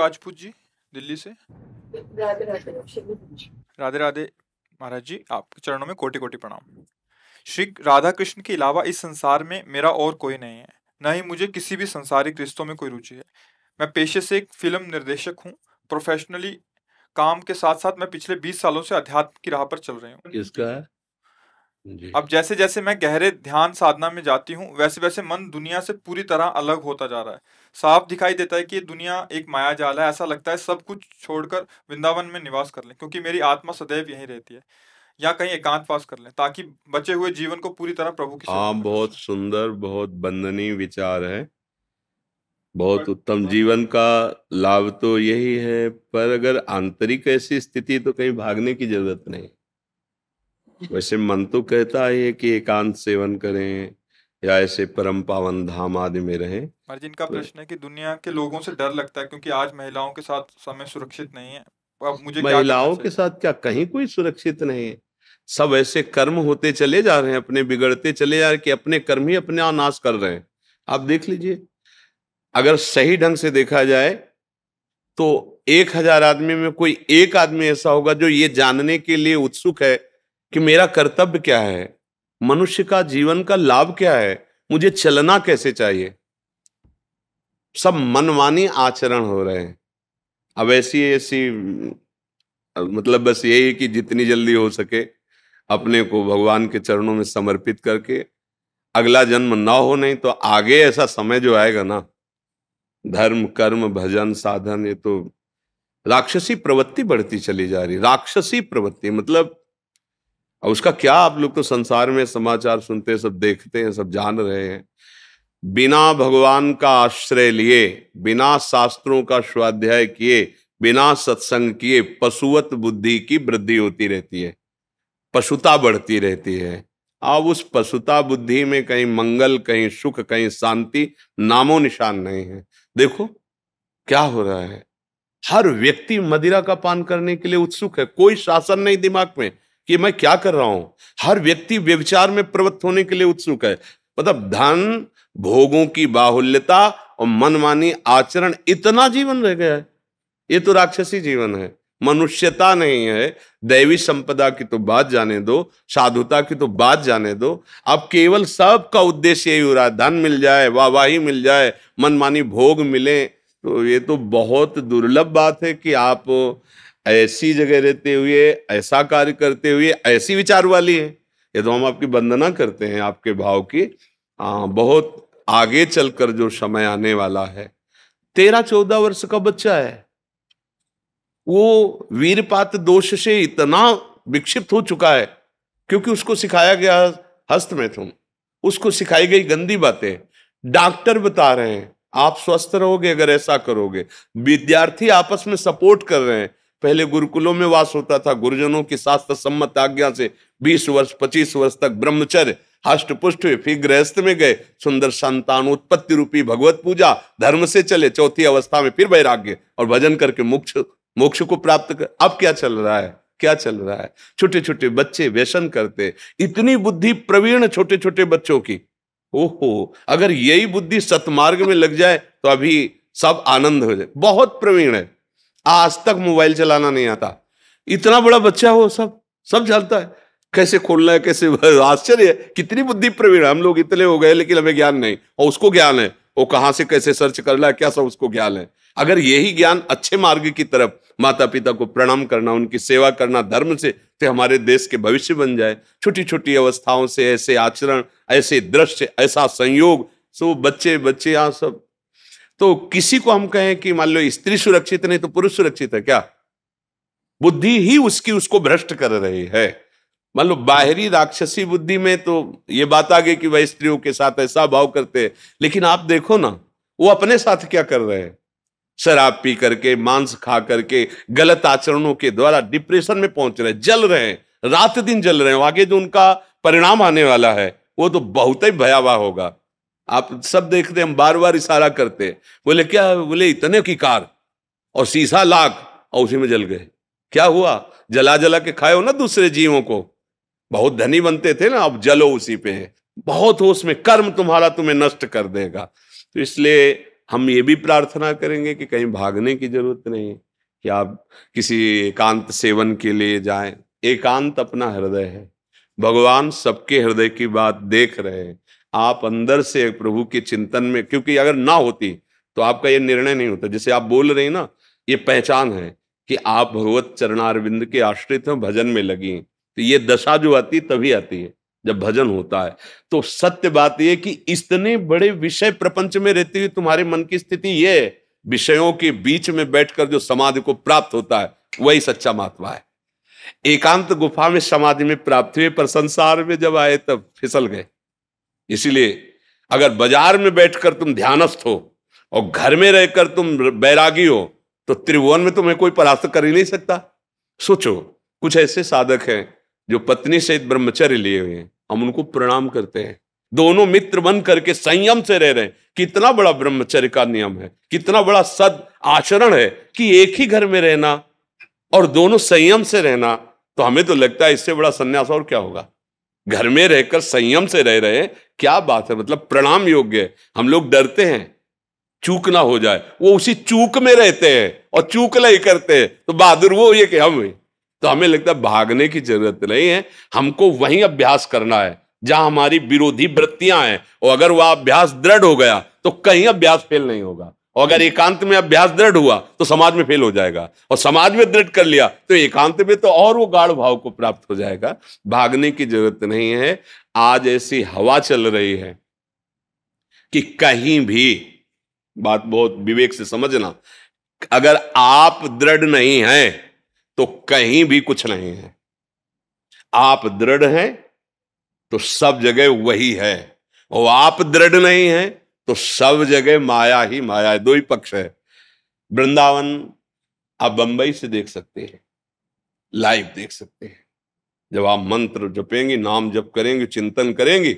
राजपूत जी दिल्ली से राधे राधे राधे राधे महाराज जी आपके चरणों में कोटि कोटि प्रणाम श्री राधा कृष्ण के अलावा इस संसार में मेरा और कोई नहीं है न ही मुझे किसी भी संसारिक रिश्तों में कोई रुचि है मैं पेशे से एक फिल्म निर्देशक हूँ प्रोफेशनली काम के साथ साथ मैं पिछले 20 सालों से अध्यात्म की राह पर चल रही हूँ किसका अब जैसे जैसे मैं गहरे ध्यान साधना में जाती हूँ वैसे वैसे मन दुनिया से पूरी तरह अलग होता जा रहा है साफ दिखाई देता है कि ये दुनिया एक माया जाल है ऐसा लगता है सब कुछ छोड़कर वृंदावन में निवास कर लें क्योंकि मेरी आत्मा सदैव यहीं रहती है या कहीं एकांत पास कर लें ताकि बचे हुए जीवन को पूरी तरह प्रभु की हाँ बहुत सुंदर बहुत बंदनीय विचार है बहुत उत्तम जीवन का लाभ तो यही है पर अगर आंतरिक ऐसी स्थिति तो कहीं भागने की जरूरत नहीं वैसे मन तो कहता है कि एकांत सेवन करें या ऐसे परम पावन धाम आदि में रहे पर जिनका तो प्रश्न है कि दुनिया के लोगों से डर लगता है क्योंकि आज महिलाओं के साथ समय सुरक्षित नहीं है अब मुझे महिलाओं के साथ क्या कहीं कोई सुरक्षित नहीं है सब ऐसे कर्म होते चले जा रहे हैं अपने बिगड़ते चले जा रहे कि अपने कर्म ही अपने नाश कर रहे हैं आप देख लीजिए अगर सही ढंग से देखा जाए तो एक हजार आदमी में कोई एक आदमी ऐसा होगा जो ये जानने के लिए उत्सुक है कि मेरा कर्तव्य क्या है मनुष्य का जीवन का लाभ क्या है मुझे चलना कैसे चाहिए सब मनमानी आचरण हो रहे हैं अब ऐसी ऐसी मतलब बस यही कि जितनी जल्दी हो सके अपने को भगवान के चरणों में समर्पित करके अगला जन्म ना हो नहीं तो आगे ऐसा समय जो आएगा ना धर्म कर्म भजन साधन ये तो राक्षसी प्रवृत्ति बढ़ती चली जा रही राक्षसी प्रवृत्ति मतलब और उसका क्या आप लोग तो संसार में समाचार सुनते हैं सब देखते हैं सब जान रहे हैं बिना भगवान का आश्रय लिए बिना शास्त्रों का स्वाध्याय किए बिना सत्संग किए पशुवत बुद्धि की वृद्धि होती रहती है पशुता बढ़ती रहती है अब उस पशुता बुद्धि में कहीं मंगल कहीं सुख कहीं शांति नामो निशान नहीं है देखो क्या हो रहा है हर व्यक्ति मदिरा का पान करने के लिए उत्सुक है कोई शासन नहीं दिमाग में कि मैं क्या कर रहा हूं हर व्यक्ति व्यविचार में प्रवृत्त होने के लिए उत्सुक है मतलब धन भोगों की बाहुल्यता और मनमानी आचरण इतना जीवन रह गया है ये तो राक्षसी जीवन है मनुष्यता नहीं है दैवी संपदा की तो बात जाने दो साधुता की तो बात जाने दो अब केवल सबका उद्देश्य यही हो रहा है धन मिल जाए वाहवाही मिल जाए मनमानी भोग मिले तो ये तो बहुत दुर्लभ बात है कि आप ऐसी जगह रहते हुए ऐसा कार्य करते हुए ऐसी विचार वाली है ये तो हम आपकी वंदना करते हैं आपके भाव की आ, बहुत आगे चलकर जो समय आने वाला है तेरह चौदह वर्ष का बच्चा है वो वीरपात दोष से इतना विक्षिप्त हो चुका है क्योंकि उसको सिखाया गया हस्त तुम उसको सिखाई गई गंदी बातें डॉक्टर बता रहे हैं आप स्वस्थ रहोगे अगर ऐसा करोगे विद्यार्थी आपस में सपोर्ट कर रहे हैं पहले गुरुकुलों में वास होता था गुरुजनों की शास्त्र सम्मत आज्ञा से बीस वर्ष पच्चीस वर्ष तक ब्रह्मचर्य हष्ट पुष्ट हुए फिर गृहस्थ में गए सुंदर संतान उत्पत्ति रूपी भगवत पूजा धर्म से चले चौथी अवस्था में फिर वैराग्य और भजन करके मोक्ष मोक्ष को प्राप्त कर अब क्या चल रहा है क्या चल रहा है छोटे छोटे बच्चे व्यसन करते इतनी बुद्धि प्रवीण छोटे छोटे बच्चों की ओहो अगर यही बुद्धि सतमार्ग में लग जाए तो अभी सब आनंद हो जाए बहुत प्रवीण है आज तक मोबाइल चलाना नहीं आता इतना बड़ा बच्चा हो सब सब चलता है कैसे खोलना है कैसे आश्चर्य है कितनी बुद्धि प्रवीण हम लोग इतने हो गए लेकिन हमें ज्ञान नहीं और उसको ज्ञान है वो कहाँ से कैसे सर्च करना है क्या सब उसको ज्ञान है अगर यही ज्ञान अच्छे मार्ग की तरफ माता पिता को प्रणाम करना उनकी सेवा करना धर्म से तो हमारे देश के भविष्य बन जाए छोटी छोटी अवस्थाओं से ऐसे आचरण ऐसे दृश्य ऐसा संयोग सो बच्चे बच्चे यहाँ सब तो किसी को हम कहें कि मान लो स्त्री सुरक्षित नहीं तो पुरुष सुरक्षित है क्या बुद्धि ही उसकी उसको भ्रष्ट कर रही है मान लो बाहरी राक्षसी बुद्धि में तो ये बात आ गई कि वह स्त्रियों के साथ ऐसा भाव करते हैं लेकिन आप देखो ना वो अपने साथ क्या कर रहे हैं शराब पी करके मांस खा करके गलत आचरणों के द्वारा डिप्रेशन में पहुंच रहे जल रहे हैं रात दिन जल रहे हैं आगे जो उनका परिणाम आने वाला है वो तो बहुत ही भयावह होगा आप सब देखते हम बार बार इशारा करते बोले क्या बोले इतने की कार और शीशा लाख और उसी में जल गए क्या हुआ जला जला के खाए हो ना दूसरे जीवों को बहुत धनी बनते थे ना अब जलो उसी पे बहुत हो उसमें कर्म तुम्हारा तुम्हें नष्ट कर देगा तो इसलिए हम ये भी प्रार्थना करेंगे कि कहीं भागने की जरूरत नहीं कि आप किसी एकांत सेवन के लिए जाएं एकांत अपना हृदय है भगवान सबके हृदय की बात देख रहे हैं आप अंदर से प्रभु के चिंतन में क्योंकि अगर ना होती तो आपका यह निर्णय नहीं होता जैसे आप बोल रहे हैं ना ये पहचान है कि आप भगवत चरणारविंद के आश्रित हैं भजन में लगी हैं तो ये दशा जो आती तभी आती है जब भजन होता है तो सत्य बात यह कि इतने बड़े विषय प्रपंच में रहते हुए तुम्हारे मन की स्थिति ये है विषयों के बीच में बैठकर जो समाधि को प्राप्त होता है वही सच्चा महात्मा है एकांत गुफा में समाधि में प्राप्त हुए पर संसार में जब आए तब फिसल गए इसीलिए अगर बाजार में बैठकर तुम ध्यानस्थ हो और घर में रहकर तुम बैरागी हो तो त्रिभुवन में तुम्हें कोई परास्त कर ही नहीं सकता सोचो कुछ ऐसे साधक हैं जो पत्नी सहित ब्रह्मचर्य लिए हुए हैं हम उनको प्रणाम करते हैं दोनों मित्र बन करके संयम से रह रहे हैं कितना बड़ा ब्रह्मचर्य का नियम है कितना बड़ा सद आचरण है कि एक ही घर में रहना और दोनों संयम से रहना तो हमें तो लगता है इससे बड़ा संन्यास और क्या होगा घर में रहकर संयम से रह रहे हैं क्या बात है मतलब प्रणाम योग्य है हम लोग डरते हैं चूक ना हो जाए वो उसी चूक में रहते हैं और चूक नहीं करते हैं तो बहादुर वो ये कि हम तो हमें लगता है भागने की जरूरत नहीं है हमको वही अभ्यास करना है जहां हमारी विरोधी वृत्तियां हैं और अगर वह अभ्यास दृढ़ हो गया तो कहीं अभ्यास फेल नहीं होगा और अगर एकांत में अभ्यास दृढ़ हुआ तो समाज में फेल हो जाएगा और समाज में दृढ़ कर लिया तो एकांत में तो और वो गाढ़ भाव को प्राप्त हो जाएगा भागने की जरूरत नहीं है आज ऐसी हवा चल रही है कि कहीं भी बात बहुत विवेक से समझना अगर आप दृढ़ नहीं हैं तो कहीं भी कुछ नहीं है आप दृढ़ हैं तो सब जगह वही है और आप दृढ़ नहीं हैं तो सब जगह माया ही माया है दो ही पक्ष है वृंदावन आप बंबई से देख सकते हैं लाइव देख सकते हैं जब आप मंत्र जपेंगे नाम जप करेंगे चिंतन करेंगे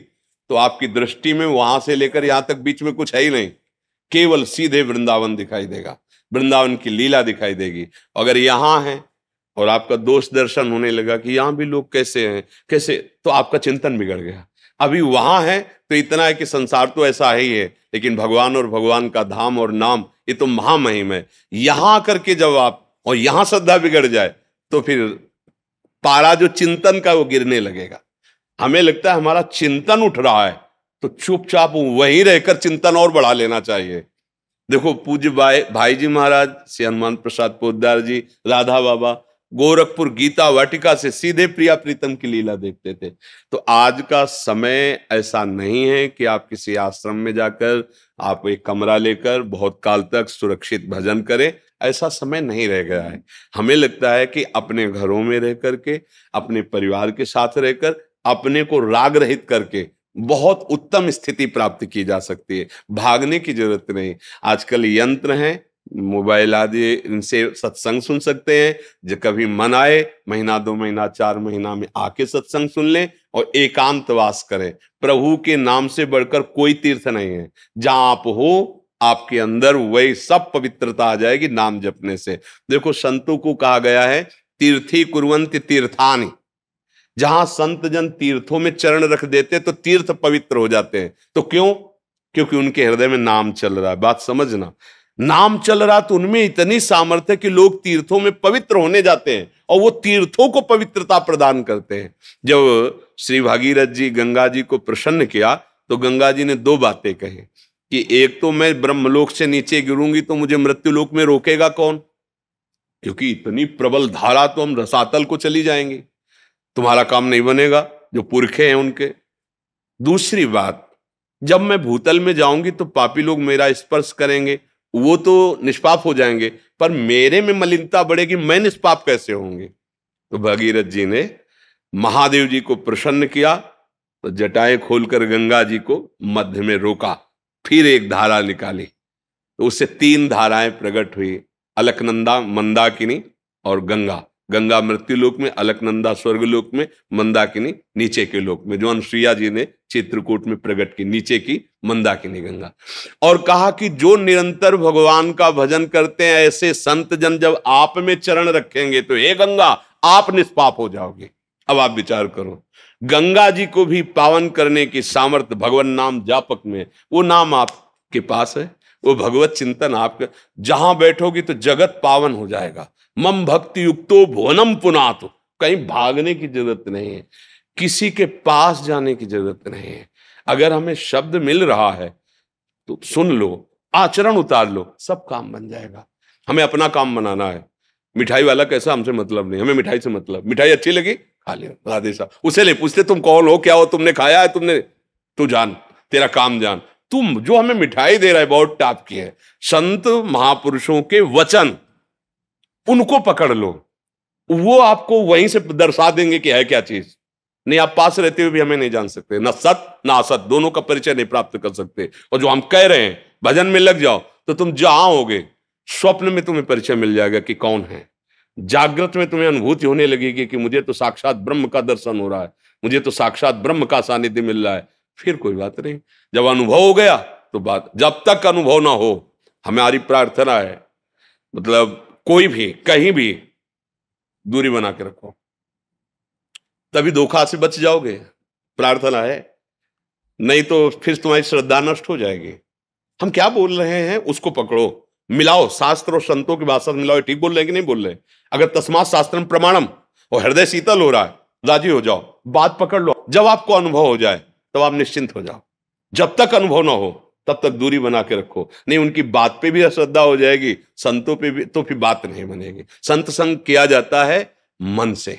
तो आपकी दृष्टि में वहां से लेकर यहां तक बीच में कुछ है ही नहीं केवल सीधे वृंदावन दिखाई देगा वृंदावन की लीला दिखाई देगी अगर यहां है और आपका दोष दर्शन होने लगा कि यहां भी लोग कैसे हैं कैसे तो आपका चिंतन बिगड़ गया अभी वहां है तो इतना है कि संसार तो ऐसा है ही है लेकिन भगवान और भगवान का धाम और नाम ये तो महामहिम है यहां करके जब आप और यहां श्रद्धा बिगड़ जाए तो फिर पारा जो चिंतन का वो गिरने लगेगा हमें लगता है हमारा चिंतन उठ रहा है तो चुपचाप वहीं रहकर चिंतन और बढ़ा लेना चाहिए देखो पूज्य भाई भाई जी महाराज श्री हनुमान प्रसाद पोदार जी राधा बाबा गोरखपुर गीता वाटिका से सीधे प्रिया प्रीतम की लीला देखते थे तो आज का समय ऐसा नहीं है कि आप किसी आश्रम में जाकर आप एक कमरा लेकर बहुत काल तक सुरक्षित भजन करें ऐसा समय नहीं रह गया है हमें लगता है कि अपने घरों में रह करके अपने परिवार के साथ रहकर अपने को राग रहित करके बहुत उत्तम स्थिति प्राप्त की जा सकती है भागने की जरूरत नहीं आजकल यंत्र हैं मोबाइल आदि से सत्संग सुन सकते हैं जो कभी मन आए महीना दो महीना चार महीना में आके सत्संग सुन लें और एकांत वास करें प्रभु के नाम से बढ़कर कोई तीर्थ नहीं है जहां आप हो आपके अंदर वही सब पवित्रता आ जाएगी नाम जपने से देखो संतों को कहा गया है तीर्थी कुरवंत तीर्थानी जहां संत जन तीर्थों में चरण रख देते तो तीर्थ पवित्र हो जाते हैं तो क्यों क्योंकि उनके हृदय में नाम चल रहा है बात समझना नाम चल रहा तो उनमें इतनी सामर्थ्य कि लोग तीर्थों में पवित्र होने जाते हैं और वो तीर्थों को पवित्रता प्रदान करते हैं जब श्री भागीरथ जी गंगा जी को प्रसन्न किया तो गंगा जी ने दो बातें कही कि एक तो मैं ब्रह्मलोक से नीचे गिरूंगी तो मुझे मृत्युलोक में रोकेगा कौन क्योंकि इतनी प्रबल धारा तो हम रसातल को चली जाएंगे तुम्हारा काम नहीं बनेगा जो पुरखे हैं उनके दूसरी बात जब मैं भूतल में जाऊंगी तो पापी लोग मेरा स्पर्श करेंगे वो तो निष्पाप हो जाएंगे पर मेरे में मलिनता बढ़ेगी मैं निष्पाप कैसे होंगे तो भगीरथ जी ने महादेव जी को प्रसन्न किया तो जटाएं खोलकर गंगा जी को मध्य में रोका फिर एक धारा निकाली तो उससे तीन धाराएं प्रकट हुई अलकनंदा मंदाकिनी और गंगा गंगा मृत्यु लोक में अलकनंदा स्वर्ग लोक में मंदाकिनी नीचे के लोक में जो अनुसुईया जी ने चित्रकूट में प्रकट की नीचे की मंदाकिनी गंगा और कहा कि जो निरंतर भगवान का भजन करते हैं ऐसे संत जन जब आप में चरण रखेंगे तो हे गंगा आप निष्पाप हो जाओगे अब आप विचार करो गंगा जी को भी पावन करने की सामर्थ्य भगवान नाम जापक में वो नाम आपके पास है वो भगवत चिंतन आपके जहां बैठोगी तो जगत पावन हो जाएगा मम भक्ति युक्तो भुवनम पुनात कहीं भागने की जरूरत नहीं है किसी के पास जाने की जरूरत नहीं है अगर हमें शब्द मिल रहा है तो सुन लो आचरण उतार लो सब काम बन जाएगा हमें अपना काम बनाना है मिठाई वाला कैसा हमसे मतलब नहीं हमें मिठाई से मतलब मिठाई अच्छी लगी खा लिया राधे साहब उसे ले पूछते तुम कौन हो क्या हो तुमने खाया है तुमने तू जान तेरा काम जान तुम जो हमें मिठाई दे रहा है बहुत टाप की है संत महापुरुषों के वचन उनको पकड़ लो वो आपको वहीं से दर्शा देंगे कि है क्या चीज नहीं आप पास रहते हुए भी हमें नहीं जान सकते ना सत ना असत दोनों का परिचय नहीं प्राप्त कर सकते और जो हम कह रहे हैं भजन में लग जाओ तो तुम जहां होगे स्वप्न में तुम्हें परिचय मिल जाएगा कि कौन है जागृत में तुम्हें अनुभूति होने लगेगी कि मुझे तो साक्षात ब्रह्म का दर्शन हो रहा है मुझे तो साक्षात ब्रह्म का सानिध्य मिल रहा है फिर कोई बात नहीं जब अनुभव हो गया तो बात जब तक अनुभव ना हो हमारी प्रार्थना है मतलब कोई भी कहीं भी दूरी बना के रखो तभी धोखा से बच जाओगे प्रार्थना है नहीं तो फिर तुम्हारी श्रद्धा नष्ट हो जाएगी हम क्या बोल रहे हैं उसको पकड़ो मिलाओ शास्त्र और संतों की भाषा मिलाओ ठीक बोल रहे कि नहीं बोल रहे अगर तस्मात शास्त्र प्रमाणम और हृदय शीतल हो रहा है राजी हो जाओ बात पकड़ लो जब आपको अनुभव हो जाए तो आप निश्चिंत हो जाओ जब तक अनुभव ना हो तब तक दूरी बना के रखो नहीं उनकी बात पे भी अश्रद्धा हो जाएगी संतों पे भी तो फिर बात नहीं बनेगी संत संग किया जाता है मन से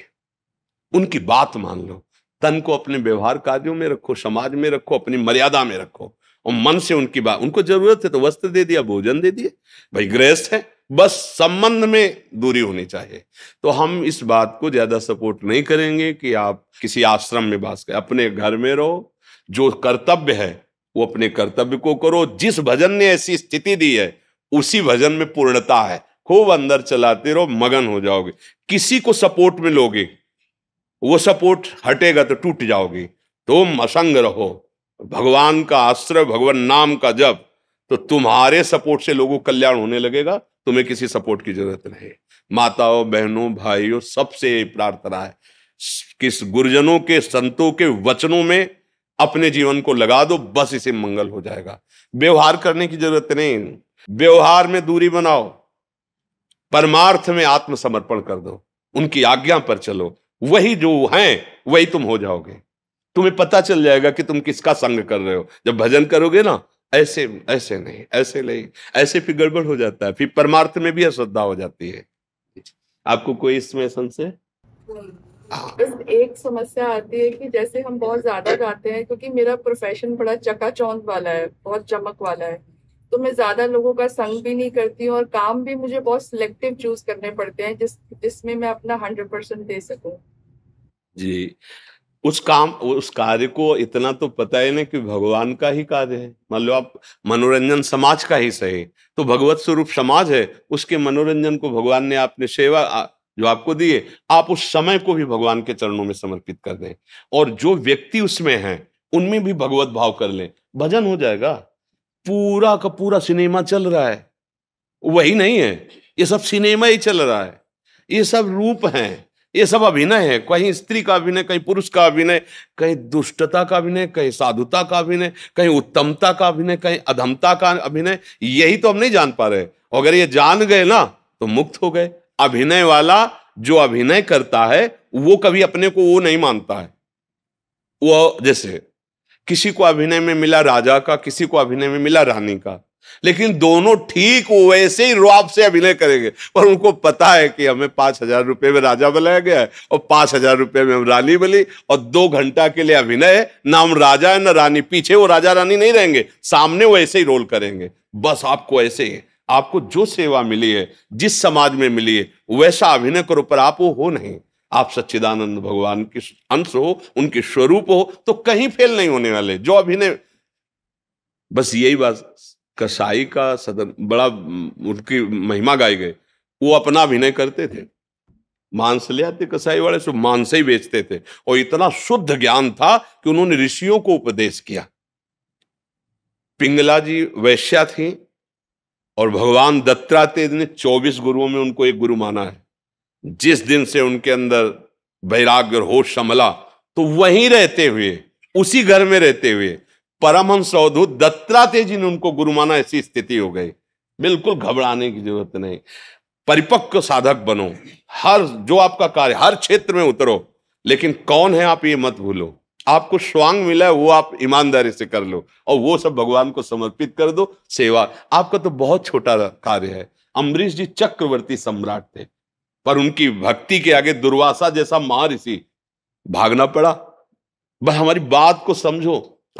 उनकी बात मान लो तन को अपने व्यवहार कार्यों में रखो समाज में रखो अपनी मर्यादा में रखो और मन से उनकी बात उनको जरूरत है तो वस्त्र दे दिया भोजन दे दिए भाई गृहस्थ है बस संबंध में दूरी होनी चाहिए तो हम इस बात को ज्यादा सपोर्ट नहीं करेंगे कि आप किसी आश्रम में बास करें अपने घर में रहो जो कर्तव्य है वो अपने कर्तव्य को करो जिस भजन ने ऐसी स्थिति दी है उसी भजन में पूर्णता है खूब अंदर चलाते रहो मगन हो जाओगे किसी को सपोर्ट में लोगे वो सपोर्ट हटेगा तो टूट जाओगे तुम असंग रहो भगवान का आश्रय भगवान नाम का जब तो तुम्हारे सपोर्ट से लोगों कल्याण होने लगेगा तुम्हें किसी सपोर्ट की जरूरत नहीं माताओं बहनों भाइयों सबसे प्रार्थना है किस गुरुजनों के संतों के वचनों में अपने जीवन को लगा दो बस इसे मंगल हो जाएगा व्यवहार करने की जरूरत नहीं व्यवहार में दूरी बनाओ परमार्थ में आत्मसमर्पण कर दो उनकी आज्ञा पर चलो वही जो हैं वही तुम हो जाओगे तुम्हें पता चल जाएगा कि तुम किसका संग कर रहे हो जब भजन करोगे ना ऐसे ऐसे नहीं ऐसे नहीं ऐसे फिर गड़बड़ हो जाता है फिर परमार्थ में भी अश्रद्धा हो जाती है आपको कोई इसमें संशय बस एक समस्या आती है कि जैसे हम बहुत ज्यादा गाते हैं क्योंकि मेरा प्रोफेशन बड़ा चकाचौंध वाला है बहुत चमक वाला है तो मैं ज्यादा लोगों का संग भी नहीं करती हूँ और काम भी मुझे बहुत सिलेक्टिव चूज करने पड़ते हैं जिस जिसमें मैं अपना हंड्रेड परसेंट दे सकूं जी उस काम उस कार्य को इतना तो पता ही ना कि भगवान का ही कार्य है मान लो आप मनोरंजन समाज का ही सही तो भगवत स्वरूप समाज है उसके मनोरंजन को भगवान ने आपने सेवा जो आपको दिए आप उस समय को भी भगवान के चरणों में समर्पित कर दें और जो व्यक्ति उसमें है उनमें भी भगवत भाव कर लें भजन हो जाएगा पूरा का पूरा सिनेमा चल रहा है वही नहीं है ये सब सिनेमा ही चल रहा है ये सब रूप है ये सब अभिनय है कहीं स्त्री का अभिनय कहीं पुरुष का अभिनय कहीं दुष्टता का अभिनय कहीं साधुता का अभिनय कहीं उत्तमता का अभिनय कहीं अधमता का अभिनय यही तो हम नहीं जान पा रहे अगर ये जान गए ना तो मुक्त हो गए अभिनय वाला जो अभिनय करता है वो कभी अपने को वो नहीं मानता है वो जैसे किसी को अभिनय में मिला राजा का किसी को अभिनय में मिला रानी का लेकिन दोनों ठीक वैसे ही रुआब से अभिनय करेंगे पर उनको पता है कि हमें पांच हजार रुपये में राजा बनाया गया है और पांच हजार रुपये में हम रानी बनी और दो घंटा के लिए अभिनय है ना हम राजा है ना रानी पीछे वो राजा रानी नहीं रहेंगे सामने वो ऐसे ही रोल करेंगे बस आपको ऐसे ही आपको जो सेवा मिली है जिस समाज में मिली है वैसा अभिनय करो पर आप वो हो नहीं आप सच्चिदानंद भगवान के अंश हो उनके स्वरूप हो तो कहीं फेल नहीं होने वाले जो अभिनय बस यही बात कसाई का सदन बड़ा उनकी महिमा गाई गई वो अपना अभिनय करते थे मांस ले आते कसाई वाले सो मांस ही बेचते थे और इतना शुद्ध ज्ञान था कि उन्होंने ऋषियों को उपदेश किया पिंगला जी वैश्या थी और भगवान दत्तात्रेय ने 24 गुरुओं में उनको एक गुरु माना है जिस दिन से उनके अंदर वैराग्य हो होश संभला तो वहीं रहते हुए उसी घर में रहते हुए परमहंस अवधूत दत्तात्रेय जी ने उनको गुरु माना ऐसी स्थिति हो गई बिल्कुल घबराने की जरूरत नहीं परिपक्व साधक बनो हर जो आपका कार्य हर क्षेत्र में उतरो लेकिन कौन है आप ये मत भूलो आपको स्वांग मिला है वो आप ईमानदारी से कर लो और वो सब भगवान को समर्पित कर दो सेवा आपका तो बहुत छोटा कार्य है अम्बरीश जी चक्रवर्ती सम्राट थे पर उनकी भक्ति के आगे दुर्वासा जैसा इसी भागना पड़ा बस हमारी बात को समझो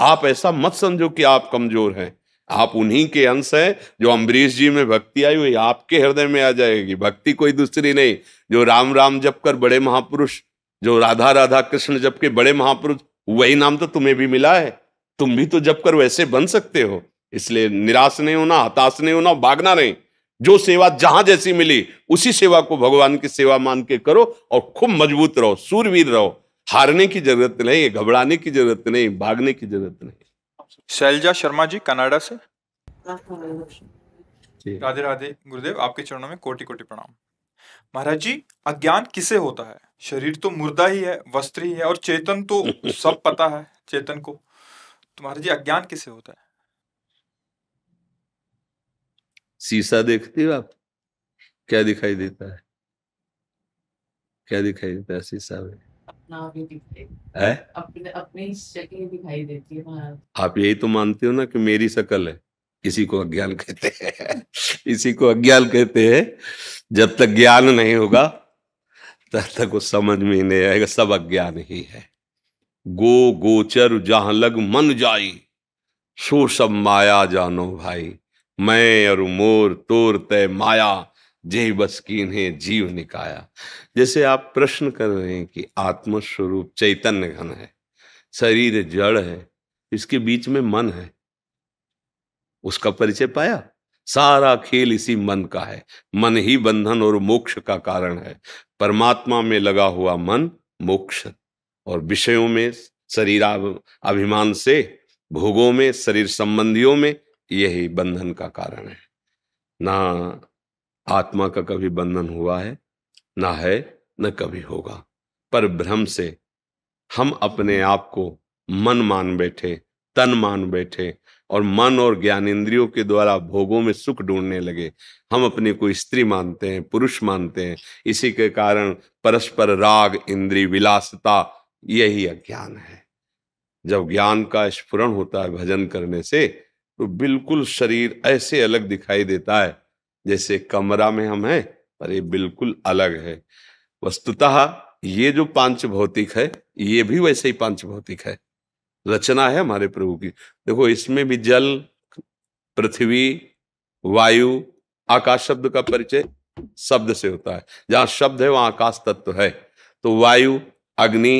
आप ऐसा मत समझो कि आप कमजोर हैं आप उन्हीं के अंश हैं जो अम्बरीश जी में भक्ति आई हुई आपके हृदय में आ जाएगी भक्ति कोई दूसरी नहीं जो राम राम जप कर बड़े महापुरुष जो राधा राधा कृष्ण जप के बड़े महापुरुष वही नाम तो तुम्हें भी मिला है तुम भी तो जब कर वैसे बन सकते हो इसलिए निराश नहीं होना हताश नहीं होना भागना नहीं जो सेवा जहां जैसी मिली उसी सेवा को भगवान की सेवा मान के करो और खूब मजबूत रहो सूरवीर रहो हारने की जरूरत नहीं घबराने की जरूरत नहीं भागने की जरूरत नहीं शैलजा शर्मा जी कनाडा से राधे राधे गुरुदेव आपके चरणों में कोटि कोटि प्रणाम महाराज जी अज्ञान किसे होता है शरीर तो मुर्दा ही है वस्त्र ही है और चेतन तो सब पता है चेतन को तुम्हारे जी अज्ञान किसे होता है शीशा देखते हो आप क्या दिखाई देता है क्या दिखाई देता है शीशा में अपना भी दिखाई अपने अपनी दिखाई देती है आप यही तो मानते हो ना कि मेरी शकल है इसी को अज्ञान कहते हैं इसी को अज्ञान कहते हैं जब तक ज्ञान नहीं होगा तब तक वो समझ में नहीं आएगा सब अज्ञान ही है गो गोचर जहां लग मन जाई सो सब माया जानो भाई मैं और मोर तोर तय माया जय बस की कीन्हे जीव निकाया जैसे आप प्रश्न कर रहे हैं कि आत्मस्वरूप चैतन्य घन है शरीर जड़ है इसके बीच में मन है उसका परिचय पाया सारा खेल इसी मन का है मन ही बंधन और मोक्ष का कारण है परमात्मा में लगा हुआ मन मोक्ष और विषयों में शरीर अभिमान से भोगों में शरीर संबंधियों में यही बंधन का कारण है ना आत्मा का कभी बंधन हुआ है ना है न कभी होगा पर भ्रम से हम अपने आप को मन मान बैठे तन मान बैठे और मन और ज्ञान इंद्रियों के द्वारा भोगों में सुख ढूंढने लगे हम अपने को स्त्री मानते हैं पुरुष मानते हैं इसी के कारण परस्पर राग इंद्री विलासता यही अज्ञान है जब ज्ञान का स्फुरन होता है भजन करने से तो बिल्कुल शरीर ऐसे अलग दिखाई देता है जैसे कमरा में हम हैं पर ये बिल्कुल अलग है वस्तुतः ये जो पांच भौतिक है ये भी वैसे ही पांच भौतिक है रचना है हमारे प्रभु की देखो इसमें भी जल पृथ्वी वायु आकाश शब्द का परिचय शब्द से होता है जहां शब्द है वहां आकाश तत्व है तो वायु अग्नि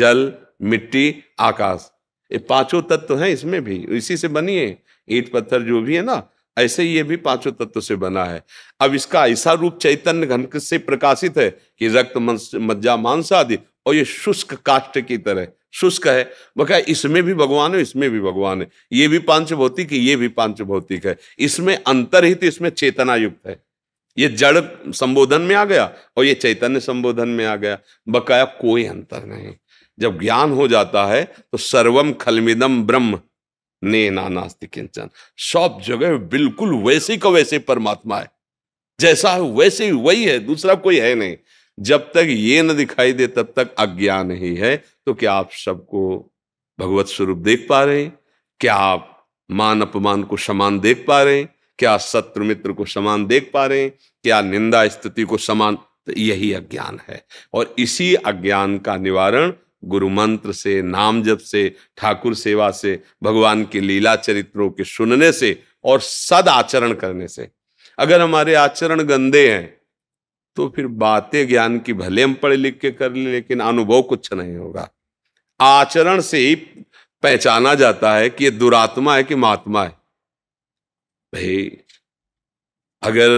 जल मिट्टी आकाश ये पांचों तत्व हैं इसमें भी इसी से बनी है ईट पत्थर जो भी है ना ऐसे ये भी पांचों तत्व से बना है अब इसका ऐसा रूप चैतन्य घन से प्रकाशित है कि रक्त मज्जा मांस आदि और ये शुष्क काष्ट की तरह शुष्क है वह कहा इसमें भी भगवान है इसमें भी भगवान है ये भी पांच भौतिक ये भी पांच भौतिक है इसमें अंतरहित इसमें चेतना युक्त है ये जड़ संबोधन में आ गया और ये चैतन्य संबोधन में आ गया बकाया कोई अंतर नहीं जब ज्ञान हो जाता है तो सर्वम खलमिदम ब्रह्म ने नानास्ति किंचन सब जगह बिल्कुल वैसे का वैसे परमात्मा है जैसा है वैसे ही वही है दूसरा कोई है नहीं जब तक ये न दिखाई दे तब तक अज्ञान ही है तो क्या आप सबको भगवत स्वरूप देख पा रहे हैं क्या आप मान अपमान को समान देख पा रहे हैं क्या शत्रु मित्र को समान देख पा रहे हैं क्या निंदा स्थिति को समान तो यही अज्ञान है और इसी अज्ञान का निवारण गुरु मंत्र से नाम जप से ठाकुर सेवा से भगवान के लीला चरित्रों के सुनने से और सद आचरण करने से अगर हमारे आचरण गंदे हैं तो फिर बातें ज्ञान की भले हम पढ़े लिख के कर ले, लेकिन अनुभव कुछ नहीं होगा आचरण से ही पहचाना जाता है कि ये दुरात्मा है कि महात्मा है भाई अगर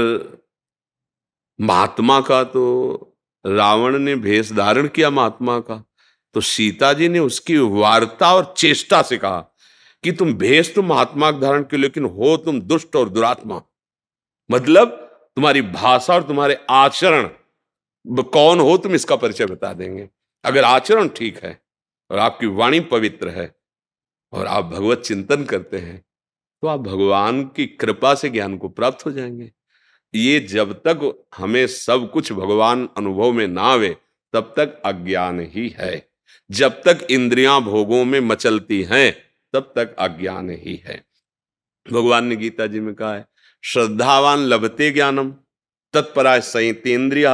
महात्मा का तो रावण ने भेष धारण किया महात्मा का तो सीता जी ने उसकी वार्ता और चेष्टा से कहा कि तुम भेष तो महात्मा का धारण क्यों लेकिन हो तुम दुष्ट और दुरात्मा मतलब तुम्हारी भाषा और तुम्हारे आचरण कौन हो तुम इसका परिचय बता देंगे अगर आचरण ठीक है और आपकी वाणी पवित्र है और आप भगवत चिंतन करते हैं तो आप भगवान की कृपा से ज्ञान को प्राप्त हो जाएंगे ये जब तक हमें सब कुछ भगवान अनुभव में ना आवे तब तक अज्ञान ही है जब तक इंद्रियां भोगों में मचलती हैं तब तक अज्ञान ही है भगवान ने गीता जी में कहा है श्रद्धावान लभते ज्ञानम तत्पराय संयतेन्द्रिय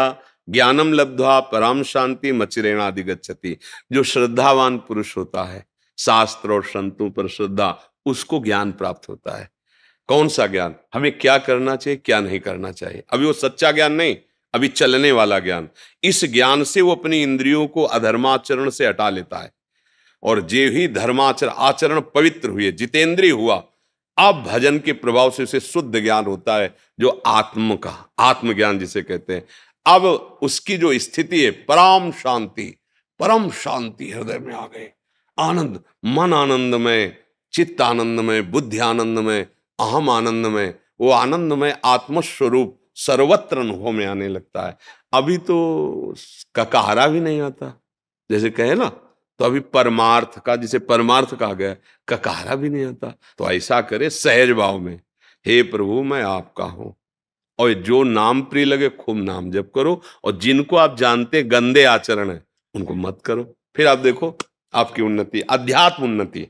ज्ञानम लब्ध्वा पराम शांति मचिरेणादि गति जो श्रद्धावान पुरुष होता है शास्त्र और संतों पर श्रद्धा उसको ज्ञान प्राप्त होता है कौन सा ज्ञान हमें क्या करना चाहिए क्या नहीं करना चाहिए अभी वो सच्चा ज्ञान नहीं अभी चलने वाला ज्ञान इस ज्ञान से वो अपनी इंद्रियों को अधर्माचरण से हटा लेता है और जे ही धर्माचरण आचरण पवित्र हुए जितेंद्रीय हुआ अब भजन के प्रभाव से उसे शुद्ध ज्ञान होता है जो आत्म का आत्मज्ञान जिसे कहते हैं अब उसकी जो स्थिति है परम शांति परम शांति हृदय में आ गए आनंद मन आनंद में चित्त आनंद में बुद्धि आनंद में अहम आनंद में वो आनंद में आत्मस्वरूप सर्वत्र अनुभव में आने लगता है अभी तो ककाहरा भी नहीं आता जैसे कहे ना तो अभी परमार्थ का जिसे परमार्थ कहा गया ककारा भी नहीं आता तो ऐसा करे सहज भाव में हे प्रभु मैं आपका हूं और जो नाम प्रिय लगे खूब नाम जप करो और जिनको आप जानते गंदे आचरण है उनको मत करो फिर आप देखो आपकी उन्नति अध्यात्म उन्नति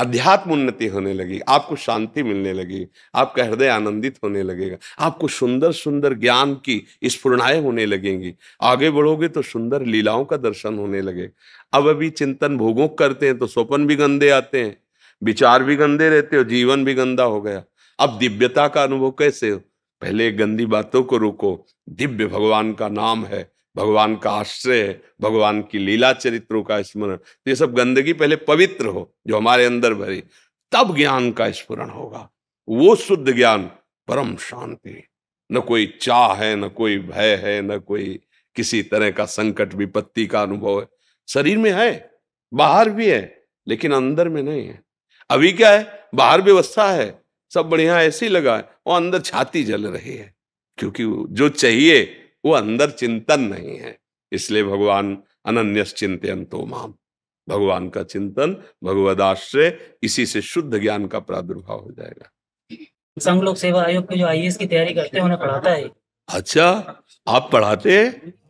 अध्यात्म उन्नति होने लगी आपको शांति मिलने लगी आपका हृदय आनंदित होने लगेगा आपको सुंदर सुंदर ज्ञान की स्फुरणाएं होने लगेंगी आगे बढ़ोगे तो सुंदर लीलाओं का दर्शन होने लगे अब अभी चिंतन भोगों करते हैं तो स्वपन भी गंदे आते हैं विचार भी गंदे रहते हो जीवन भी गंदा हो गया अब दिव्यता का अनुभव कैसे हो पहले गंदी बातों को रोको दिव्य भगवान का नाम है भगवान का आश्रय भगवान की लीला चरित्रों का स्मरण तो ये सब गंदगी पहले पवित्र हो जो हमारे अंदर भरी तब ज्ञान का स्मरण होगा वो शुद्ध ज्ञान परम शांति न कोई चाह है न कोई भय है न कोई किसी तरह का संकट विपत्ति का अनुभव है शरीर में है बाहर भी है लेकिन अंदर में नहीं है अभी क्या है बाहर व्यवस्था है सब बढ़िया ऐसी लगा है और अंदर छाती जल रही है क्योंकि जो चाहिए वो अंदर चिंतन नहीं है इसलिए भगवान अनन्य चिंतन तो माम भगवान का चिंतन भगवदाश्रय इसी से शुद्ध ज्ञान का प्रादुर्भाव हो जाएगा संघ लोक सेवा आयोग के जो आई की तैयारी करते हैं उन्हें पढ़ाता है अच्छा आप पढ़ाते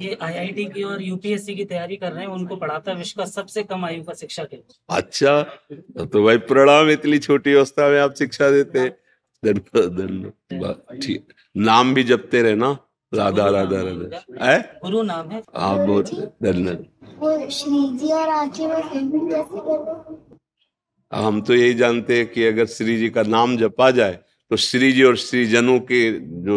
ये आईआईटी की और यूपीएससी की तैयारी कर रहे हैं उनको पढ़ाता है विश्व का सबसे कम आयु का शिक्षा के अच्छा तो भाई प्रणाम इतनी छोटी अवस्था में आप शिक्षा देते धन्यवाद ठीक नाम भी जपते रहे ना राधा राधा राधा है गुरु नाम है आप बहुत धन्यवाद हम तो यही जानते हैं कि अगर श्री जी का नाम जपा जाए तो श्री जी और श्री जनों के जो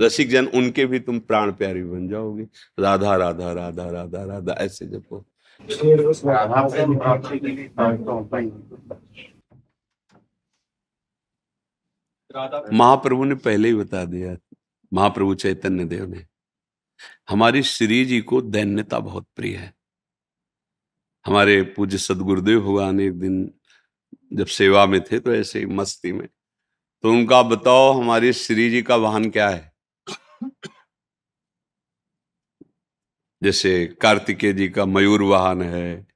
रसिक जन उनके भी तुम प्राण प्यारी बन जाओगे राधा राधा राधा राधा राधा ऐसे जपो महाप्रभु ने पहले ही बता दिया महाप्रभु चैतन्य देव ने हमारी श्री जी को दैन्यता बहुत प्रिय है हमारे पूज्य सदगुरुदेव भगवान एक दिन जब सेवा में थे तो ऐसे मस्ती में तो उनका बताओ हमारे श्री जी का वाहन क्या है जैसे कार्तिकेय जी का मयूर वाहन है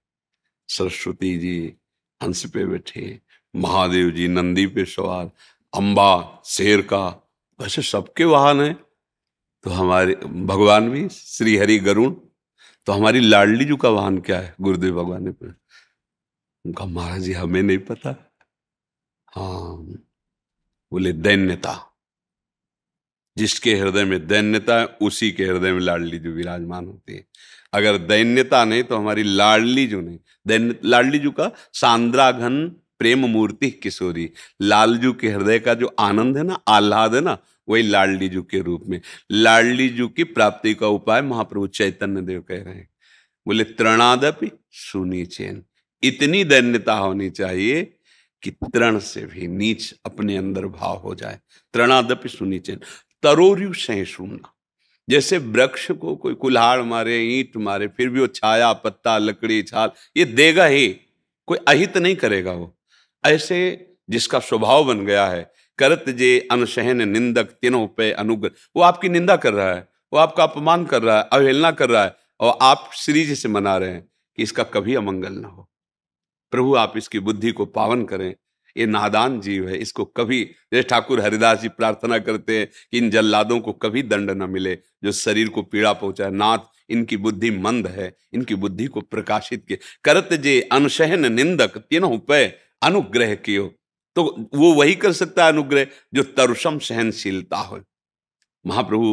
सरस्वती जी हंस पे बैठे महादेव जी नंदी पे सवार अंबा शेर का वैसे सबके वाहन हैं तो हमारे भगवान भी श्री हरि गरुण तो हमारी लाडली जी का वाहन क्या है गुरुदेव भगवान ने उनका महाराज जी हमें नहीं पता हाँ बोले दैन्यता जिसके हृदय में दैन्यता है उसी के हृदय में लाडली जो विराजमान होती है अगर दैन्यता नहीं तो हमारी लाडली जो नहीं दैन्य लाडली जो का सांद्राघन प्रेम मूर्ति किशोरी लालजू के हृदय का जो आनंद है ना आह्लाद है ना वही लाडली जू के रूप में लाडली जू की प्राप्ति का उपाय महाप्रभु चैतन्य देव कह रहे हैं बोले तृणादपि सुनी चैन इतनी दैन्यता होनी चाहिए कि तृण से भी नीच अपने अंदर भाव हो जाए तृणादपि सुनी चैन तरोरु सहसूना जैसे वृक्ष को कोई कुल्हाड़ मारे ईंट मारे फिर भी वो छाया पत्ता लकड़ी छाल ये देगा ही कोई अहित नहीं करेगा वो ऐसे जिसका स्वभाव बन गया है करत जे अनशहन निंदक तीनों पे अनुग्रह वो आपकी निंदा कर रहा है वो आपका अपमान कर रहा है अवहेलना कर रहा है और आप श्री जी से मना रहे हैं कि इसका कभी अमंगल ना हो प्रभु आप इसकी बुद्धि को पावन करें ये नादान जीव है इसको कभी जैसे ठाकुर हरिदास जी प्रार्थना करते हैं कि इन जल्लादों को कभी दंड न मिले जो शरीर को पीड़ा पहुंचाए नाथ इनकी बुद्धि मंद है इनकी बुद्धि को प्रकाशित किए करत जे अनशहन निंदक तीनों पे अनुग्रह की हो तो वो वही कर सकता है अनुग्रह जो तरुषम सहनशीलता हो महाप्रभु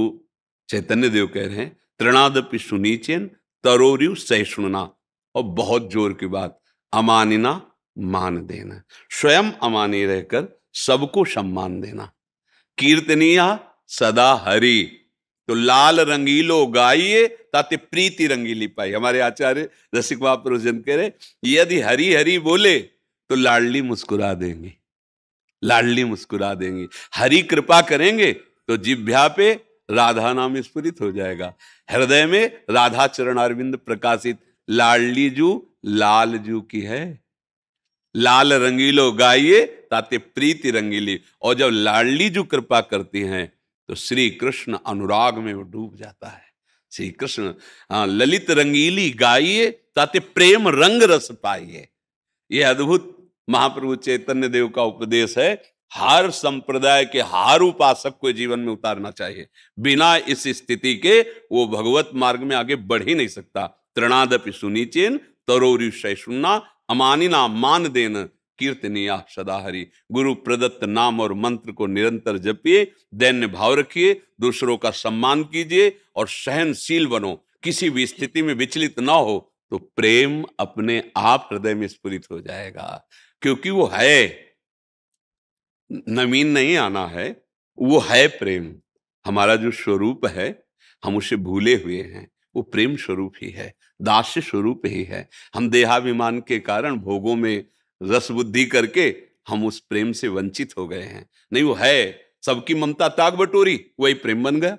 चैतन्य देव कह रहे हैं तृणादपि सुनीचेन तरोरु सहिष्णुना और बहुत जोर की बात अमानिना मान देना स्वयं अमानी रहकर सबको सम्मान देना कीर्तनिया सदा हरि तो लाल रंगीलो गाइए ताते प्रीति रंगीली पाई हमारे आचार्य रसिक जन कह रहे यदि हरि हरि बोले तो लाडली मुस्कुरा देंगे लाडली मुस्कुरा देंगे हरि कृपा करेंगे तो जिभ्या पे राधा नाम स्फुरित हो जाएगा हृदय में राधा चरण अरविंद प्रकाशित लाडली जू लाल जू की है लाल रंगीलो गाइए ताते प्रीति रंगीली और जब लाडली जू कृपा करती हैं तो श्री कृष्ण अनुराग में वो डूब जाता है श्री कृष्ण हाँ ललित रंगीली गाइए ताते प्रेम रंग रस पाइए ये अद्भुत महाप्रभु चैतन्य देव का उपदेश है हर संप्रदाय के हर उपासक को जीवन में उतारना चाहिए बिना इस स्थिति के वो भगवत मार्ग में आगे बढ़ ही नहीं सकता तृणादपि सुनिचेन तरोरी सुनना अमानिना मान देन कीर्तनिया सदा गुरु प्रदत्त नाम और मंत्र को निरंतर जपिए दैन्य भाव रखिए दूसरों का सम्मान कीजिए और सहनशील बनो किसी भी स्थिति में विचलित ना हो तो प्रेम अपने आप हृदय में स्फुरित हो जाएगा क्योंकि वो है नवीन नहीं आना है वो है प्रेम हमारा जो स्वरूप है हम उसे भूले हुए हैं वो प्रेम स्वरूप ही है दास्य स्वरूप ही है हम देहाभिमान के कारण भोगों में रस बुद्धि करके हम उस प्रेम से वंचित हो गए हैं नहीं वो है सबकी ममता ताग बटोरी वही प्रेम बन गया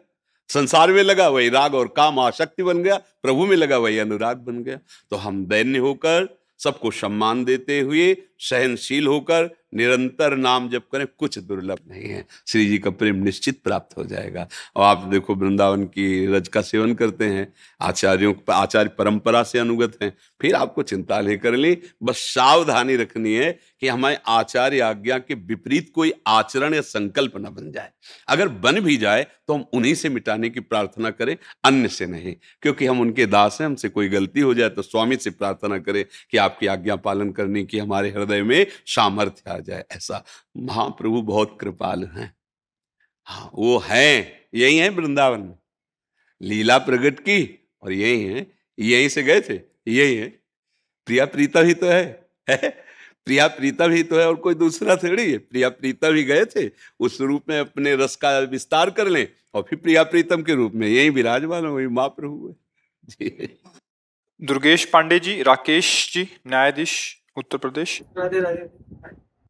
संसार में लगा वही राग और काम आशक्ति बन गया प्रभु में लगा वही अनुराग बन गया तो हम दैन्य होकर सबको सम्मान देते हुए सहनशील होकर निरंतर नाम जप करें कुछ दुर्लभ नहीं है श्री जी का प्रेम निश्चित प्राप्त हो जाएगा और आप देखो वृंदावन की रज का सेवन करते हैं आचार्यों आचार्य परंपरा से अनुगत हैं फिर आपको चिंता नहीं कर ली बस सावधानी रखनी है कि हमारे आचार या आज्ञा के विपरीत कोई आचरण या संकल्प न बन जाए अगर बन भी जाए तो हम उन्हीं से मिटाने की प्रार्थना करें अन्य से नहीं क्योंकि हम उनके दास हैं हमसे कोई गलती हो जाए तो स्वामी से प्रार्थना करें कि आपकी आज्ञा पालन करने की हमारे हृदय में सामर्थ्य आ जाए ऐसा महाप्रभु बहुत कृपाल हैं हाँ वो हैं यही हैं वृंदावन में लीला प्रगट की और यही हैं यहीं से गए थे यही है प्रिया प्रीता ही तो है, है? प्रिया प्रीतम ही तो है और कोई दूसरा थोड़ी है प्रिया प्रीता भी गए थे उस रूप में अपने रस का विस्तार कर लें और फिर प्रिया प्रीतम के रूप में यही विराजमान वही माँ प्रभु है जी दुर्गेश पांडे जी राकेश जी न्यायाधीश उत्तर प्रदेश राधे राधे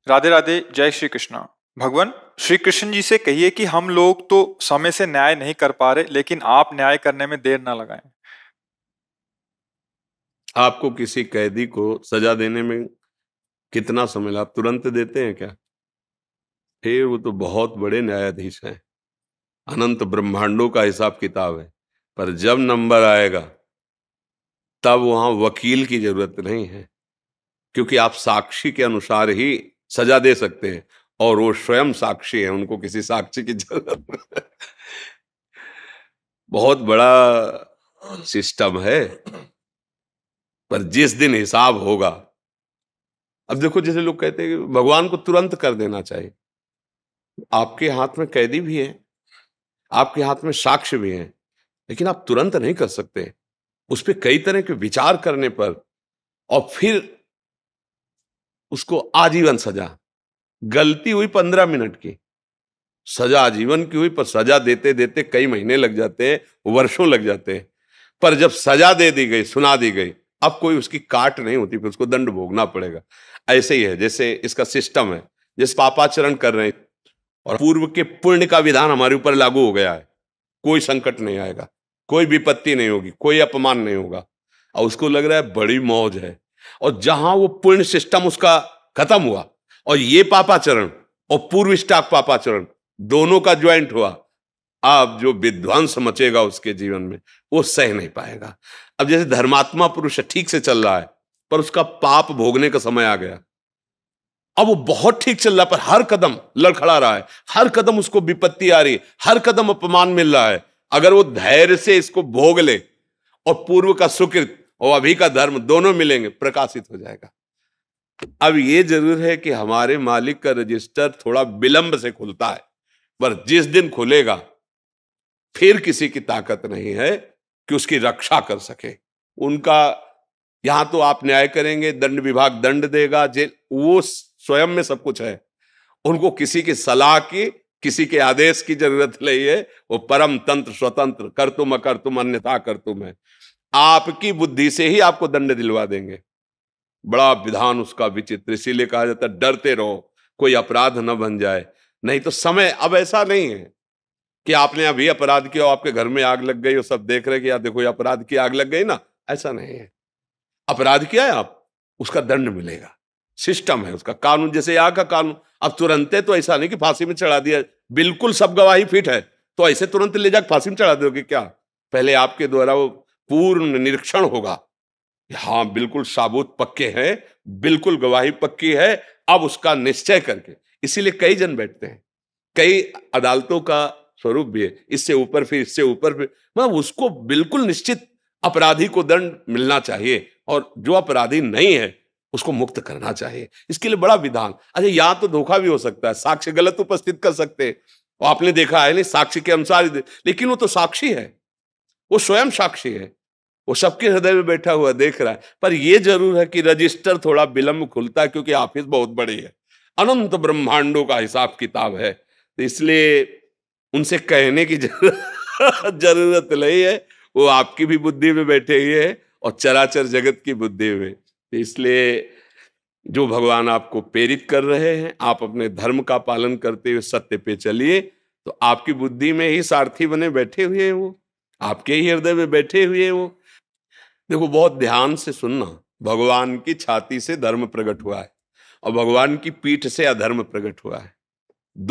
राधे राधे जय श्री कृष्णा भगवान श्री कृष्ण जी से कहिए कि हम लोग तो समय से न्याय नहीं कर पा रहे लेकिन आप न्याय करने में देर ना लगाएं आपको किसी कैदी को सजा देने में कितना समय आप तुरंत देते हैं क्या फिर वो तो बहुत बड़े न्यायाधीश हैं अनंत ब्रह्मांडों का हिसाब किताब है पर जब नंबर आएगा तब वहां वकील की जरूरत नहीं है क्योंकि आप साक्षी के अनुसार ही सजा दे सकते हैं और वो स्वयं साक्षी है उनको किसी साक्षी की जरूरत बहुत बड़ा सिस्टम है पर जिस दिन हिसाब होगा अब देखो जैसे लोग कहते हैं भगवान को तुरंत कर देना चाहिए आपके हाथ में कैदी भी है आपके हाथ में साक्ष्य भी है लेकिन आप तुरंत नहीं कर सकते उस पर कई तरह के विचार करने पर और फिर उसको आजीवन सजा गलती हुई पंद्रह मिनट की सजा आजीवन की हुई पर सजा देते देते कई महीने लग जाते हैं वर्षों लग जाते हैं पर जब सजा दे दी गई सुना दी गई अब कोई उसकी काट नहीं होती फिर उसको दंड भोगना पड़ेगा ऐसे ही है जैसे इसका सिस्टम है जैसे पापाचरण कर रहे हैं और पूर्व के पुण्य का विधान हमारे ऊपर लागू हो गया है कोई संकट नहीं आएगा कोई विपत्ति नहीं होगी कोई अपमान नहीं होगा और उसको लग रहा है बड़ी मौज है और जहां वो पुण्य सिस्टम उसका खत्म हुआ और ये पापाचरण और पूर्व स्टाक पापाचरण दोनों का ज्वाइंट हुआ आप जो विध्वंस मचेगा उसके जीवन में वो सह नहीं पाएगा अब जैसे धर्मात्मा पुरुष ठीक से चल रहा है पर उसका पाप भोगने का समय आ गया अब वो बहुत ठीक चल रहा है पर हर कदम लड़खड़ा रहा है हर कदम उसको विपत्ति आ रही है हर कदम अपमान मिल रहा है अगर वो धैर्य से इसको भोग ले और पूर्व का सुकृत और अभी का धर्म दोनों मिलेंगे प्रकाशित हो जाएगा अब ये जरूर है कि हमारे मालिक का रजिस्टर थोड़ा विलंब से खुलता है पर जिस दिन खुलेगा फिर किसी की ताकत नहीं है कि उसकी रक्षा कर सके उनका यहां तो आप न्याय करेंगे दंड विभाग दंड देगा जेल वो स्वयं में सब कुछ है उनको किसी की सलाह की किसी के आदेश की जरूरत नहीं है वो परम तंत्र स्वतंत्र कर तुम अकर तुम अन्यथा कर तुम है आपकी बुद्धि से ही आपको दंड दिलवा देंगे बड़ा विधान उसका विचित्र इसीलिए कहा जाता है डरते रहो कोई अपराध न बन जाए नहीं तो समय अब ऐसा नहीं है कि आपने अभी अपराध किया आपके घर में आग लग गई और सब देख रहे कि यार देखो ये अपराध की आग लग गई ना ऐसा नहीं है अपराध किया है आप उसका दंड मिलेगा सिस्टम है उसका कानून जैसे आग का कानून अब तुरंत तो ऐसा नहीं कि फांसी में चढ़ा दिया बिल्कुल सब गवाही फिट है तो ऐसे तुरंत ले जाकर फांसी में चढ़ा दोगे क्या पहले आपके द्वारा वो पूर्ण निरीक्षण होगा हाँ बिल्कुल साबूत पक्के हैं बिल्कुल गवाही पक्की है अब उसका निश्चय करके इसीलिए कई जन बैठते हैं कई अदालतों का स्वरूप भी है इससे ऊपर फिर इससे ऊपर फिर मतलब उसको बिल्कुल निश्चित अपराधी को दंड मिलना चाहिए और जो अपराधी नहीं है उसको मुक्त करना चाहिए इसके लिए बड़ा विधान अच्छा यहाँ तो धोखा भी हो सकता है साक्ष्य गलत उपस्थित कर सकते हैं और आपने देखा है नहीं साक्षी के अनुसार लेकिन वो तो साक्षी है वो स्वयं साक्षी है वो सबके हृदय में बैठा हुआ देख रहा है पर यह जरूर है कि रजिस्टर थोड़ा विलंब खुलता है क्योंकि ऑफिस बहुत बड़ी है अनंत ब्रह्मांडों का हिसाब किताब है तो इसलिए उनसे कहने की जरूरत नहीं है वो आपकी भी बुद्धि में बैठे हुए है और चराचर जगत की बुद्धि में तो इसलिए जो भगवान आपको प्रेरित कर रहे हैं आप अपने धर्म का पालन करते हुए सत्य पे चलिए तो आपकी बुद्धि में ही सारथी बने बैठे हुए हैं वो आपके ही हृदय में बैठे हुए हैं वो देखो बहुत ध्यान से सुनना भगवान की छाती से धर्म प्रकट हुआ है और भगवान की पीठ से अधर्म प्रकट हुआ है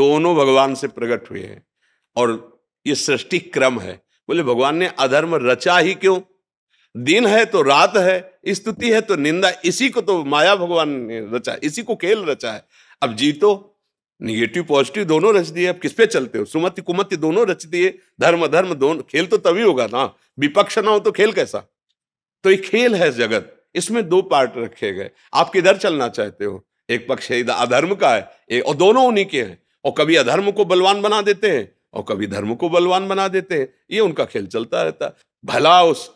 दोनों भगवान से प्रकट हुए हैं और ये सृष्टि क्रम है बोले भगवान ने अधर्म रचा ही क्यों दिन है तो रात है स्तुति है तो निंदा इसी को तो माया भगवान ने रचा इसी को खेल रचा है अब जीतो निगेटिव पॉजिटिव दोनों रच दिए अब किस पे चलते हो सुमति कुमति दोनों रच दिए धर्म धर्म दोनों खेल तो तभी होगा ना विपक्ष ना हो तो खेल कैसा तो ये खेल है जगत इसमें दो पार्ट रखे गए आप किधर चलना चाहते हो एक पक्ष अधर्म का है और दोनों उन्हीं के हैं और कभी अधर्म को बलवान बना देते हैं और कभी धर्म को बलवान बना देते हैं ये उनका खेल चलता रहता भला उस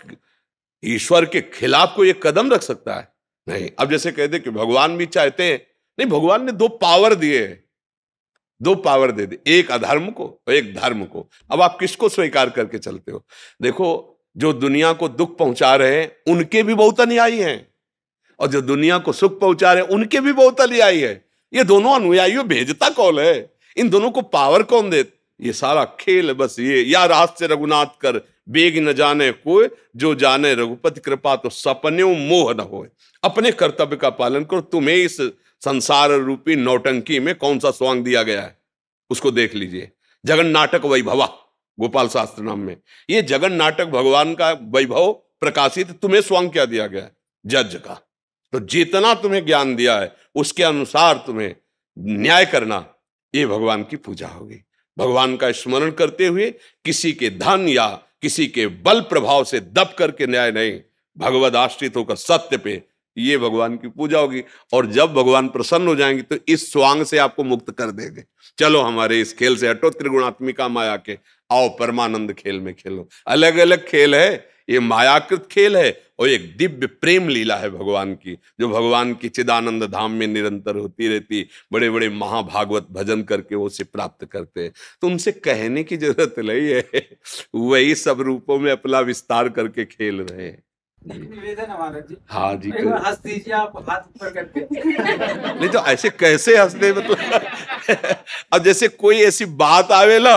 ईश्वर के खिलाफ कोई एक कदम रख सकता है नहीं अब जैसे कह दे कि भगवान भी चाहते हैं नहीं भगवान ने दो पावर दिए दो पावर दे दी एक अधर्म को और एक धर्म को अब आप किसको स्वीकार करके चलते हो देखो जो दुनिया को दुख पहुंचा रहे हैं उनके भी बहुत अनुयायी हैं और जो दुनिया को सुख पहुंचा रहे हैं उनके भी बहुत अनुयायी है ये दोनों अनुयायियों भेजता कौन है इन दोनों को पावर कौन देता ये सारा खेल बस ये या रास्ते रघुनाथ कर बेग न जाने को जो जाने रघुपति कृपा तो सपने मोह न हो अपने कर्तव्य का पालन करो तुम्हें इस संसार रूपी नौटंकी में कौन सा स्वांग दिया गया है उसको देख लीजिए जगन नाटक वैभवा गोपाल शास्त्र नाम में ये जगन नाटक भगवान का वैभव प्रकाशित तुम्हें स्वांग क्या दिया गया है जज का तो जितना तुम्हें ज्ञान दिया है उसके अनुसार तुम्हें न्याय करना ये भगवान की पूजा होगी भगवान का स्मरण करते हुए किसी के धन या किसी के बल प्रभाव से दब करके न्याय नहीं भगवद आश्रित होकर सत्य पे ये भगवान की पूजा होगी और जब भगवान प्रसन्न हो जाएंगे तो इस स्वांग से आपको मुक्त कर देंगे चलो हमारे इस खेल से हटो त्रिगुणात्मिका माया के आओ परमानंद खेल में खेलो अलग अलग खेल है ये मायाकृत खेल है और एक दिव्य प्रेम लीला है भगवान की जो भगवान की चिदानंद धाम में निरंतर होती रहती बड़े बड़े महाभागवत भजन करके वो उसे प्राप्त करते हैं तो उनसे कहने की जरूरत नहीं है वही सब रूपों में अपना विस्तार करके खेल रहे हैं निवेदन हमारा जी हाँ जी हंस दीजिए आप हाथ ऊपर करके नहीं तो ऐसे कैसे हंसते मतलब तो अब जैसे कोई ऐसी बात आवे ना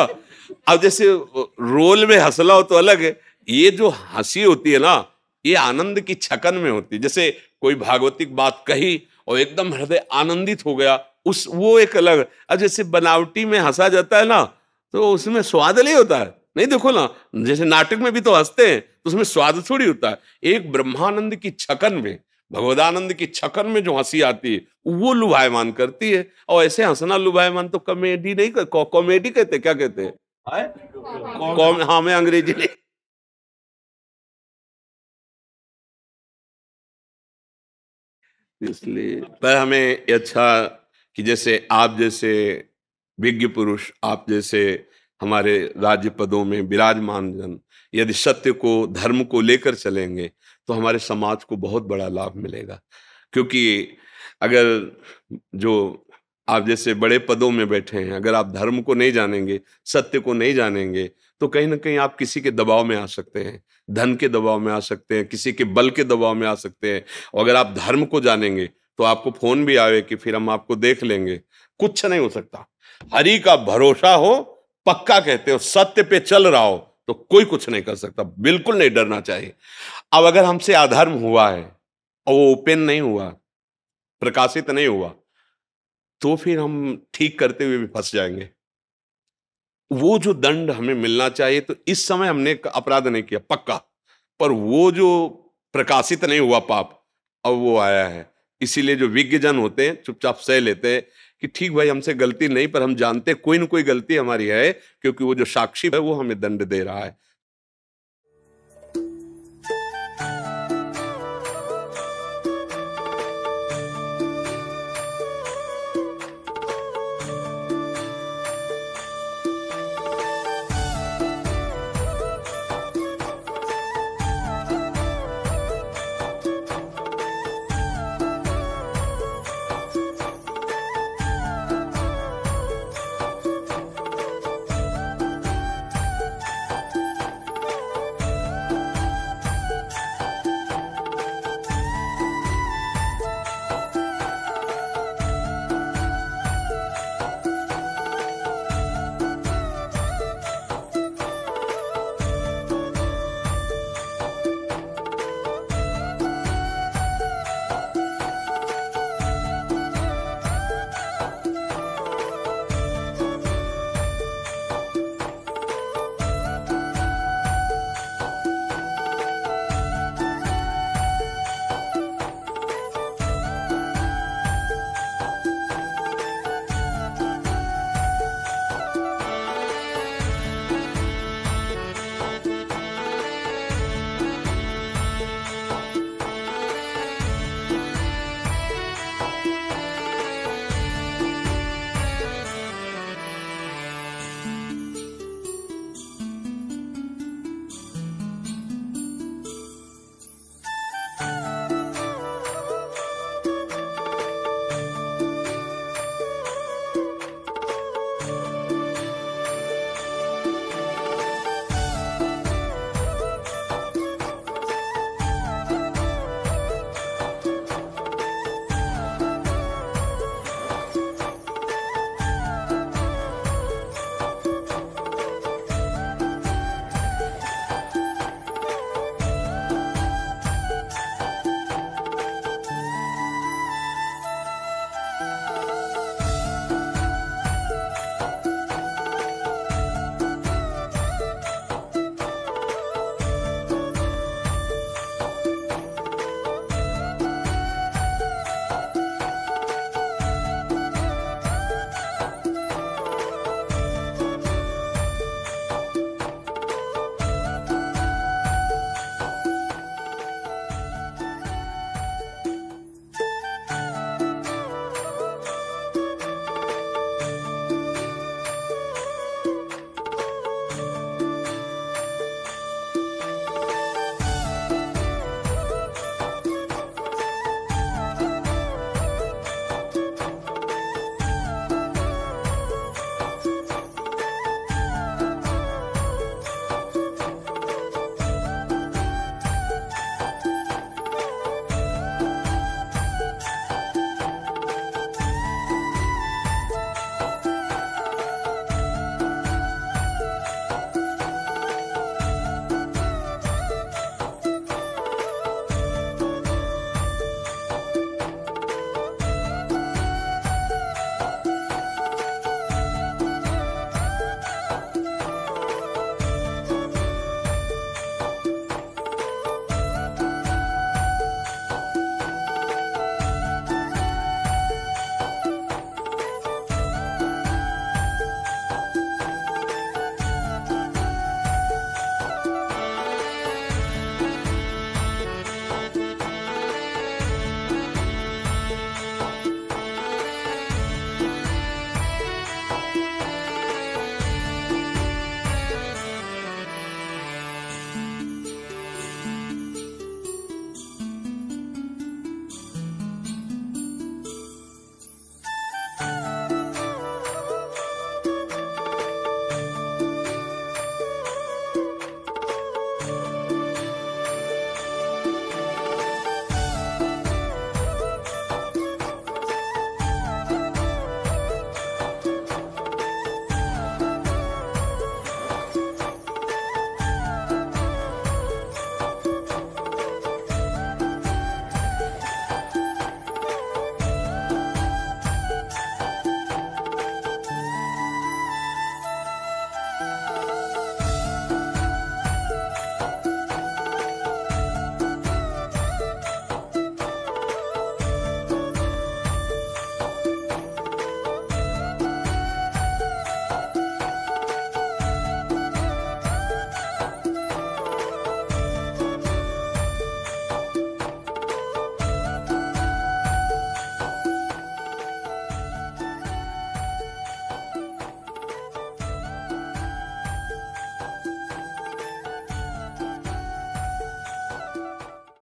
अब जैसे रोल में हंसला हो तो अलग है ये जो हंसी होती है ना ये आनंद की छकन में होती है जैसे कोई भागवतिक बात कही और एकदम हृदय आनंदित हो गया उस वो एक अलग अब जैसे बनावटी में हंसा जाता है ना तो उसमें स्वाद नहीं होता है नहीं देखो ना जैसे नाटक में भी तो हंसते हैं तो उसमें स्वाद थोड़ी होता है एक ब्रह्मानंद की छकन में भगवदानंद की छकन में जो हंसी आती है वो लुभायमान करती है और ऐसे हंसना लुभायमान तो कॉमेडी नहीं कर कॉमेडी कहते क्या कहते हैं हाँ, हाँ मैं अंग्रेजी नहीं इसलिए पर हमें अच्छा कि जैसे आप जैसे विज्ञ पुरुष आप जैसे हमारे राज्य पदों में विराजमान जन यदि सत्य को धर्म को लेकर चलेंगे तो हमारे समाज को बहुत बड़ा लाभ मिलेगा क्योंकि अगर जो आप जैसे बड़े पदों में बैठे हैं अगर आप धर्म को नहीं जानेंगे सत्य को नहीं जानेंगे तो कहीं ना कहीं आप किसी के दबाव में आ सकते हैं धन के दबाव में आ सकते हैं किसी के बल के दबाव में आ सकते हैं और अगर आप धर्म को जानेंगे तो आपको फोन भी आवे कि फिर हम आपको देख लेंगे कुछ नहीं हो सकता हरि का भरोसा हो पक्का कहते हो सत्य पे चल रहा हो तो कोई कुछ नहीं कर सकता बिल्कुल नहीं डरना चाहिए अब अगर हमसे अधर्म हुआ है और वो ओपन नहीं हुआ प्रकाशित नहीं हुआ तो फिर हम ठीक करते हुए भी फंस जाएंगे वो जो दंड हमें मिलना चाहिए तो इस समय हमने अपराध नहीं किया पक्का पर वो जो प्रकाशित नहीं हुआ पाप अब वो आया है इसीलिए जो विज्ञजन होते हैं चुपचाप सह लेते हैं कि ठीक भाई हमसे गलती नहीं पर हम जानते कोई ना कोई गलती हमारी है क्योंकि वो जो साक्षी है वो हमें दंड दे रहा है